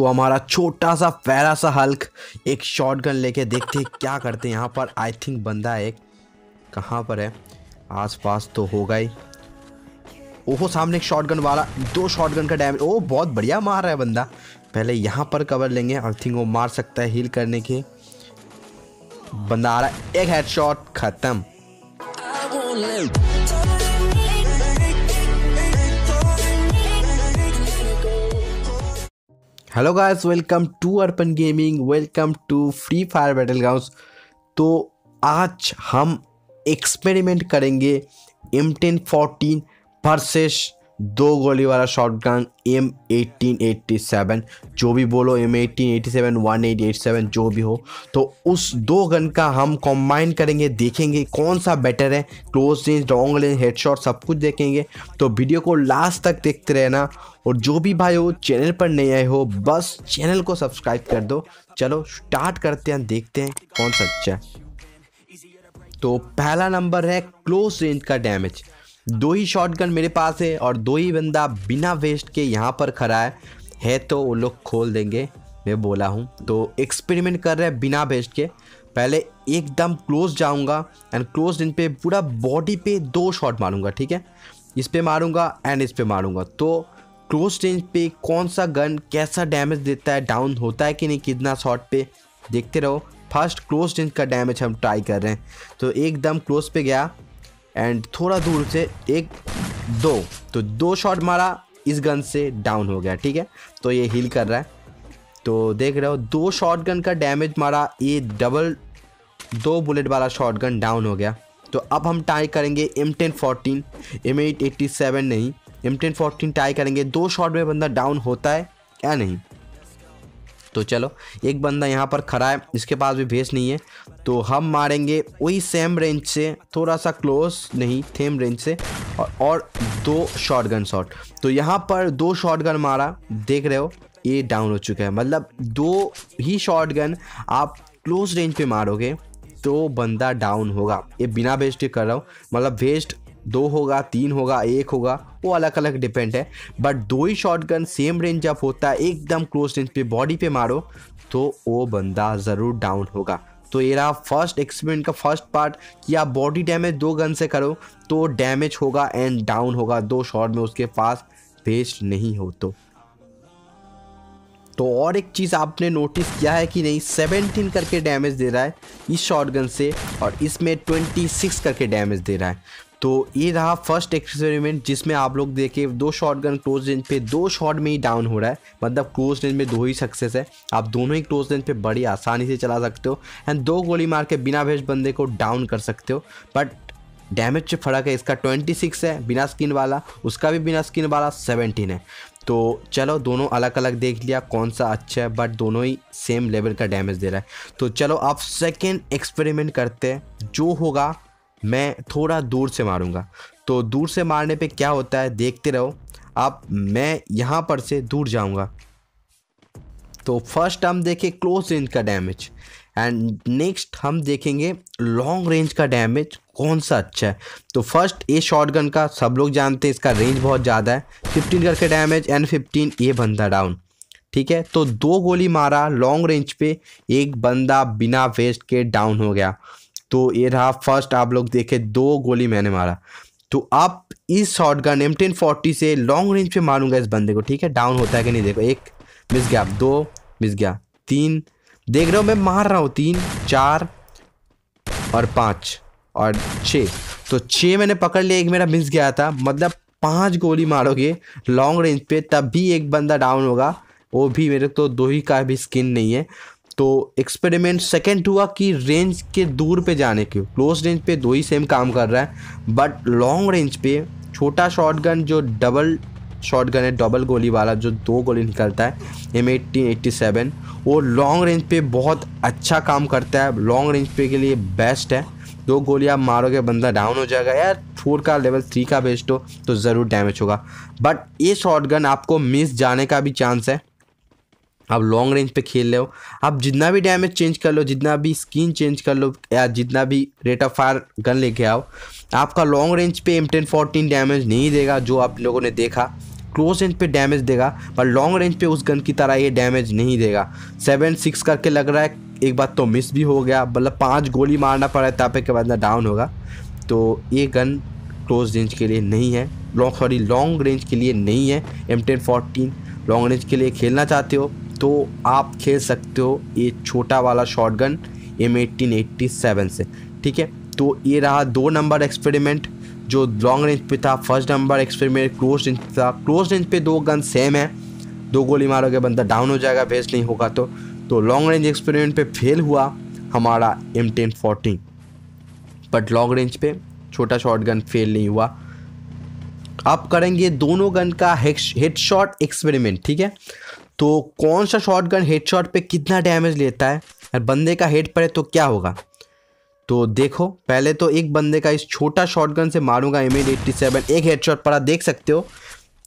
तो हमारा छोटा सा फैरा सा हल्क एक गन लेके देखते क्या करते हैं यहाँ पर आई थिंक बंदा एक कहाँ पर है आसपास तो होगा ही ओहो सामने एक शॉटगन वाला दो शॉटगन का डैमेज ओह बहुत बढ़िया मार रहा है बंदा पहले यहाँ पर कवर लेंगे आई थिंक वो मार सकता है हील करने के बंदा आ रहा है एक हेडशॉट खत्म hello guys welcome to Arpan gaming welcome to free fire battle ground तो आज हम एक्सपेरिमेंट करेंगे एम टेन फोर्टीन परसेस दो गोली वाला गन एम सेवन जो भी बोलो एम एट सेवन जो भी हो तो उस दो गन का हम कॉम्बाइन करेंगे देखेंगे कौन सा बेटर है close range long range headshot सब कुछ देखेंगे तो वीडियो को लास्ट तक देखते रहना और जो भी भाई हो चैनल पर नहीं आए हो बस चैनल को सब्सक्राइब कर दो चलो स्टार्ट करते हैं देखते हैं कौन सा अच्छा है तो पहला नंबर है क्लोज रेंज का डैमेज दो ही शॉटगन मेरे पास है और दो ही बंदा बिना वेस्ट के यहाँ पर खड़ा है है तो वो लोग खोल देंगे मैं बोला हूँ तो एक्सपेरिमेंट कर रहे हैं बिना वेस्ट के पहले एकदम क्लोज जाऊँगा एंड क्लोज इन पे पूरा बॉडी पे दो शॉट मारूँगा ठीक है इस पर मारूँगा एंड इस पर मारूँगा तो क्लोज रेंज पे कौन सा गन कैसा डैमेज देता है डाउन होता है कि नहीं कितना शॉट पे देखते रहो फर्स्ट क्लोज रेंज का डैमेज हम ट्राई कर रहे हैं तो एकदम क्लोज पे गया एंड थोड़ा दूर से एक दो तो दो शॉट मारा इस गन से डाउन हो गया ठीक है तो ये हील कर रहा है तो देख रहे हो दो शॉट गन का डैमेज मारा ये डबल दो बुलेट वाला शॉट गन डाउन हो गया तो अब हम टाई करेंगे M ten fourteen M eight eighty seven नहीं एम टेन फोर्टीन टाई करेंगे दो शॉट में बंदा डाउन होता है या नहीं तो चलो एक बंदा यहाँ पर खड़ा है इसके पास भी भेस नहीं है तो हम मारेंगे वही सेम रेंज से थोड़ा सा क्लोज नहीं थेम रेंज से और, और दो गन शॉट तो यहाँ पर दो गन मारा देख रहे हो ये डाउन हो चुका है मतलब दो ही गन आप क्लोज रेंज पे मारोगे तो बंदा डाउन होगा ये बिना वेस्ट कर रहा हूँ मतलब वेस्ट दो होगा तीन होगा एक होगा वो अलग अलग डिपेंड है बट दो ही शॉटगन सेम रेंज जब होता है एकदम क्लोज रेंज पे बॉडी पे मारो तो वो बंदा ज़रूर डाउन होगा तो ये रहा फर्स्ट एक्सपेरिमेंट का फर्स्ट पार्ट कि आप बॉडी डैमेज दो गन से करो तो डैमेज होगा एंड डाउन होगा दो शॉट में उसके पास वेस्ट नहीं हो तो तो और एक चीज़ आपने नोटिस किया है कि नहीं 17 करके डैमेज दे रहा है इस शॉटगन से और इसमें 26 करके डैमेज दे रहा है तो ये रहा फर्स्ट एक्सपेरिमेंट जिसमें आप लोग देखे दो गन क्लोज रेंज पे दो शॉट में ही डाउन हो रहा है मतलब क्लोज रेंज में दो ही सक्सेस है आप दोनों ही क्लोज रेंज पे बड़ी आसानी से चला सकते हो एंड दो गोली मार के बिना भेज बंदे को डाउन कर सकते हो बट डैमेज से फर्क है इसका 26 है बिना स्किन वाला उसका भी बिना स्किन वाला 17 है तो चलो दोनों अलग अलग देख लिया कौन सा अच्छा है बट दोनों ही सेम लेवल का डैमेज दे रहा है तो चलो आप सेकेंड एक्सपेरिमेंट करते हैं जो होगा मैं थोड़ा दूर से मारूंगा तो दूर से मारने पे क्या होता है देखते रहो अब मैं यहाँ पर से दूर जाऊँगा तो फर्स्ट हम देखें क्लोज रेंज का डैमेज एंड नेक्स्ट हम देखेंगे लॉन्ग रेंज का डैमेज कौन सा अच्छा है तो फर्स्ट ए गन का सब लोग जानते हैं इसका रेंज बहुत ज़्यादा है फिफ्टीन करके डैमेज एंड फिफ्टीन ये बंदा डाउन ठीक है तो दो गोली मारा लॉन्ग रेंज पे एक बंदा बिना वेस्ट के डाउन हो गया तो ये रहा फर्स्ट आप लोग देखे दो गोली मैंने मारा तो आप इस short gun M ten forty से लॉन्ग रेंज पे मारूंगा इस बंदे को ठीक है डाउन होता है कि नहीं देखो एक मिस गया दो मिस गया तीन देख रहे हो मैं मार रहा हूँ तीन चार और पाँच और छः तो छः मैंने पकड़ लिया एक मेरा मिस गया था मतलब पांच गोली मारोगे लॉन्ग रेंज पे तब भी एक बंदा डाउन होगा वो भी मेरे तो दो ही का भी स्किन नहीं है तो एक्सपेरिमेंट सेकेंड हुआ कि रेंज के दूर पे जाने के क्लोज रेंज पे दो ही सेम काम कर रहा है बट लॉन्ग रेंज पे छोटा शॉटगन जो डबल शॉटगन है डबल गोली वाला जो दो गोली निकलता है एम एट्टीन एट्टी सेवन वो लॉन्ग रेंज पे बहुत अच्छा काम करता है लॉन्ग रेंज पे के लिए बेस्ट है दो गोली आप मारोगे बंदा डाउन हो जाएगा यार फोर का लेवल थ्री का बेस्ट हो तो ज़रूर डैमेज होगा बट ये शॉटगन आपको मिस जाने का भी चांस है आप लॉन्ग रेंज पे खेल रहे हो आप जितना भी डैमेज चेंज कर लो जितना भी स्किन चेंज कर लो या जितना भी रेट ऑफ फायर गन लेके आओ आपका लॉन्ग रेंज पे एम टेन फोर्टीन डैमेज नहीं देगा जो आप लोगों ने देखा क्लोज रेंज पे डैमेज देगा पर लॉन्ग रेंज पे उस गन की तरह ये डैमेज नहीं देगा सेवन सिक्स करके लग रहा है एक बात तो मिस भी हो गया मतलब पाँच गोली मारना पड़ा तापे के बाद ना डाउन होगा तो ये गन क्लोज रेंज के लिए नहीं है लॉन्ग सॉरी लॉन्ग रेंज के लिए नहीं है M ten fourteen long range के लिए खेलना चाहते हो तो आप खेल सकते हो ये छोटा वाला गन एम एटीन से ठीक है तो ये रहा दो नंबर एक्सपेरिमेंट जो लॉन्ग रेंज पे था first number experiment close range पे था क्लोज रेंज पे दो गन सेम है दो गोली मारोगे बंदा डाउन हो जाएगा वेस्ट नहीं होगा तो तो लॉन्ग रेंज एक्सपेरिमेंट पे फेल हुआ हमारा M ten fourteen but long range पे छोटा शॉट गन फेल नहीं हुआ आप करेंगे दोनों गन का हेड शॉट एक्सपेरिमेंट ठीक है तो कौन सा शॉटगन हेडशॉट पे कितना डैमेज लेता है और बंदे का हेड पड़े तो क्या होगा तो देखो पहले तो एक बंदे का इस छोटा शॉटगन से मारूंगा एम एट्टी सेवन एक हेडशॉट पड़ा देख सकते हो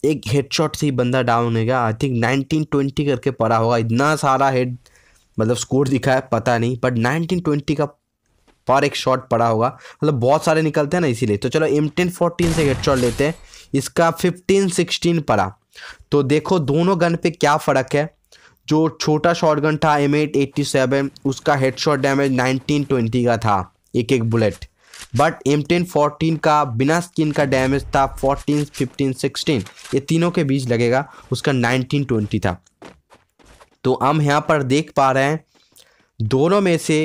एक हेडशॉट से ही बंदा डाउन होगा आई थिंक नाइनटीन ट्वेंटी करके पड़ा होगा इतना सारा हेड मतलब स्कोर दिखा है पता नहीं बट नाइनटीन ट्वेंटी का पर एक शॉट पड़ा होगा मतलब बहुत सारे निकलते हैं ना इसीलिए तो चलो एम टेन फोर्टीन से हेड शॉट लेते हैं इसका फिफ्टीन सिक्सटीन पड़ा तो देखो दोनों गन पे क्या फ़र्क है जो छोटा गन था एम एट एट्टी सेवन उसका हेडशॉट डैमेज नाइनटीन ट्वेंटी का था एक एक bullet but M ten fourteen का बिना स्किन का डैमेज था फोर्टीन फिफ्टीन सिक्सटीन ये तीनों के बीच लगेगा उसका नाइनटीन ट्वेंटी था तो हम यहाँ पर देख पा रहे हैं दोनों में से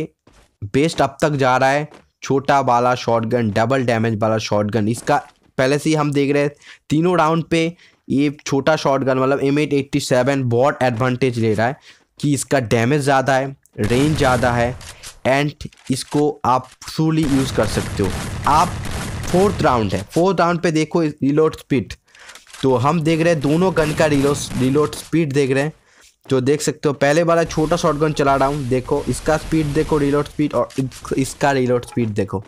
बेस्ट अब तक जा रहा है छोटा वाला शॉटगन डबल डैमेज वाला शॉटगन इसका पहले से ही हम देख रहे हैं तीनों राउंड पे ये छोटा गन मतलब एम एट एट्टी सेवन बहुत एडवांटेज ले रहा है कि इसका डैमेज ज़्यादा है रेंज ज़्यादा है एंड इसको आप फ्रूली यूज़ कर सकते हो आप फोर्थ राउंड है फोर्थ राउंड पे देखो रिलोड स्पीड तो हम देख रहे हैं दोनों गन का रिलो रिलोड स्पीड देख रहे हैं तो देख सकते हो पहले वाला छोटा गन चला रहा हूँ देखो इसका स्पीड देखो रिलोड स्पीड और इसका रिलोड स्पीड देखो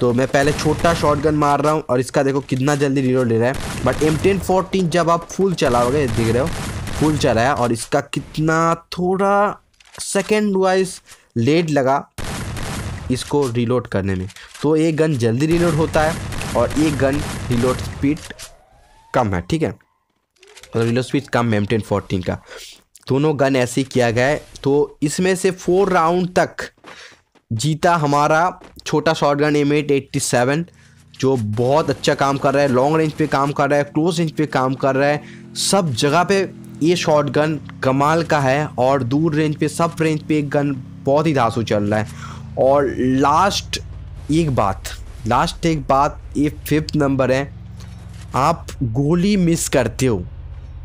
तो मैं पहले छोटा गन मार रहा हूँ और इसका देखो कितना जल्दी रिलोड ले रहा है बट एम टेन फोर्टीन जब आप फुल चलाओगे देख रहे हो फुल चलाया और इसका कितना थोड़ा सेकेंड वाइज लेट लगा इसको रिलोड करने में तो एक गन जल्दी रिलोड होता है और एक गन रिलोड स्पीड कम है ठीक है और रिलोड स्पीड कम है एम टेन फोर्टीन का दोनों गन ऐसे किया गया है तो इसमें से फोर राउंड तक जीता हमारा छोटा short gun M eight eighty seven जो बहुत अच्छा काम कर रहा है लॉन्ग रेंज पे काम कर रहा है क्लोज रेंज पे काम कर रहा है सब जगह पे ये शॉर्ट गन कमाल का है और दूर रेंज पे सब रेंज पे एक गन बहुत ही धासू चल रहा है और लास्ट एक बात लास्ट एक बात ये फिफ्थ नंबर है आप गोली मिस करते हो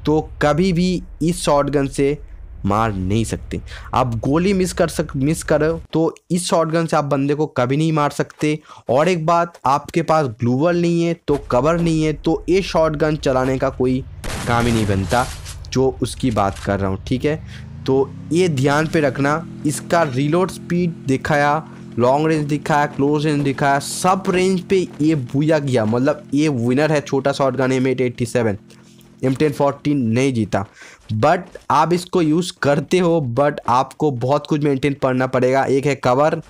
तो कभी भी इस शॉर्ट गन से मार नहीं सकते आप गोली मिस कर सक मिस करो तो इस शॉटगन से आप बंदे को कभी नहीं मार सकते और एक बात आपके पास ग्लूवल नहीं है तो कवर नहीं है तो ये शॉटगन चलाने का कोई काम ही नहीं बनता जो उसकी बात कर रहा हूँ ठीक है तो ये ध्यान पे रखना इसका रिलोड स्पीड दिखाया लॉन्ग रेंज दिखाया क्लोज रेंज दिखाया सब रेंज पे ये बुया गया मतलब ये विनर है छोटा short gun M eight eighty seven M ten fourteen नहीं जीता बट आप इसको यूज़ करते हो बट आपको बहुत कुछ मेंटेन करना पड़ेगा एक है कवर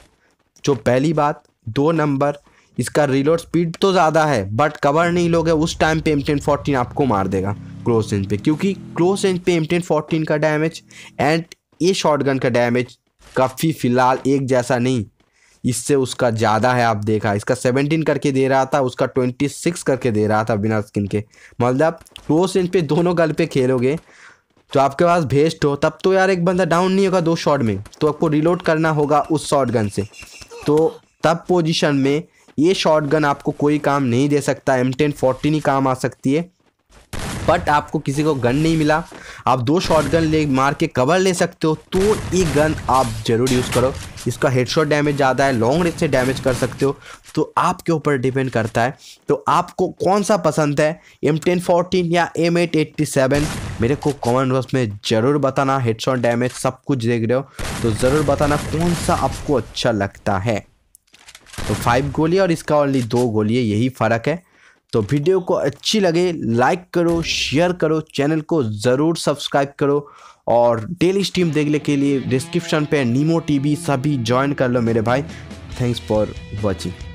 जो पहली बात दो नंबर इसका रिलोड स्पीड तो ज़्यादा है बट कवर नहीं लोगे उस टाइम पे एम टेन फोर्टीन आपको मार देगा क्लोज रेंज पे क्योंकि क्लोज रेंज पे एम टेन फोर्टीन का डैमेज एंड ये शॉटगन का डैमेज काफ़ी फ़िलहाल एक जैसा नहीं इससे उसका ज़्यादा है आप देखा इसका सेवनटीन करके दे रहा था उसका ट्वेंटी सिक्स करके दे रहा था बिना स्किन के मतलब क्लोज रेंज पे दोनों गल पे खेलोगे तो आपके पास भेस्ट हो तब तो यार एक बंदा डाउन नहीं होगा दो शॉट में तो आपको रिलोड करना होगा उस शॉट गन से तो तब पोजिशन में ये शॉट गन आपको कोई काम नहीं दे सकता एम टेन फोर्टीन ही काम आ सकती है बट आपको किसी को गन नहीं मिला आप दो शॉट गन ले मार के कवर ले सकते हो तो ये गन आप ज़रूर यूज़ करो इसका हेडशॉट डैमेज ज़्यादा है लॉन्ग रेंज से डैमेज कर सकते हो तो आपके ऊपर डिपेंड करता है तो आपको कौन सा पसंद है एम टेन फोर्टीन या एम एट एट्टी सेवन मेरे को कॉमेंट बॉक्स में ज़रूर बताना हेडशॉट डैमेज सब कुछ देख रहे हो तो ज़रूर बताना कौन सा आपको अच्छा लगता है तो फाइव गोली और इसका ओनली दो गोली है यही फ़र्क है तो वीडियो को अच्छी लगे लाइक करो शेयर करो चैनल को ज़रूर सब्सक्राइब करो और डेली स्ट्रीम देखने के लिए डिस्क्रिप्शन पे नीमो टीवी सभी ज्वाइन कर लो मेरे भाई थैंक्स फॉर वॉचिंग